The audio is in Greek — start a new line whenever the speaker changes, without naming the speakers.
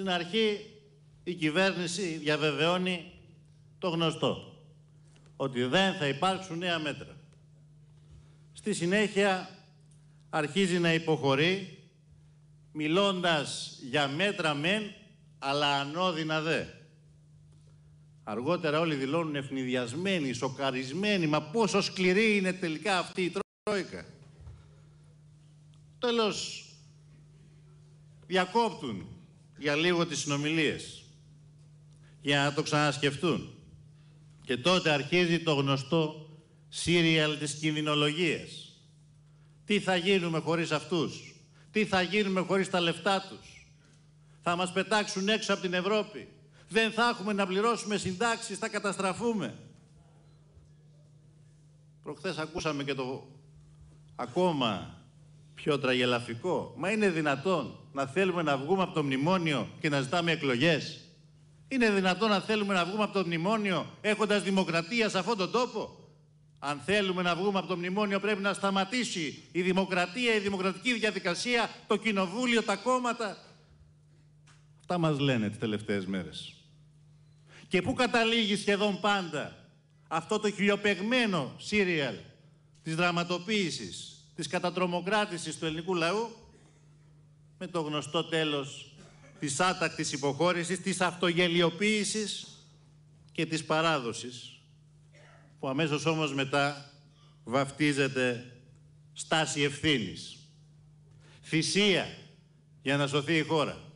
Στην αρχή η κυβέρνηση διαβεβαιώνει το γνωστό, ότι δεν θα υπάρξουν νέα μέτρα. Στη συνέχεια αρχίζει να υποχωρεί, μιλώντας για μέτρα μεν, αλλά ανώδυνα δε. Αργότερα όλοι δηλώνουν ευνηδιασμένοι, σοκαρισμένοι, μα πόσο σκληρή είναι τελικά αυτή η Τρόικα. Τέλος, διακόπτουν για λίγο τις συνομιλίες, για να το ξανασκεφτούν. Και τότε αρχίζει το γνωστό σύριαλ της κινδυνολογίας. Τι θα γίνουμε χωρίς αυτούς, τι θα γίνουμε χωρίς τα λεφτά τους. Θα μας πετάξουν έξω από την Ευρώπη. Δεν θα έχουμε να πληρώσουμε συντάξεις, θα καταστραφούμε. Προχθές ακούσαμε και το ακόμα πιο τραγελαφικό. Μα είναι δυνατόν να θέλουμε να βγούμε από το μνημόνιο και να ζητάμε εκλογές. Είναι δυνατόν να θέλουμε να βγούμε από το μνημόνιο έχοντας δημοκρατία σε αυτόν τον τόπο. Αν θέλουμε να βγούμε από το μνημόνιο πρέπει να σταματήσει η δημοκρατία, η δημοκρατική διαδικασία, το κοινοβούλιο, τα κόμματα. Αυτά μας λένε τις τελευταίες μέρες. Και πού καταλήγει σχεδόν πάντα αυτό το χιλιοπεγμένο σύριαλ της δραματοποίησης της κατατρομοκράτησης του ελληνικού λαού με το γνωστό τέλος της άτακτης υποχώρησης, της αυτογελιοποίησης και της παράδοσης που αμέσως όμως μετά βαφτίζεται στάση ευθύνης. Θυσία για να σωθεί η χώρα.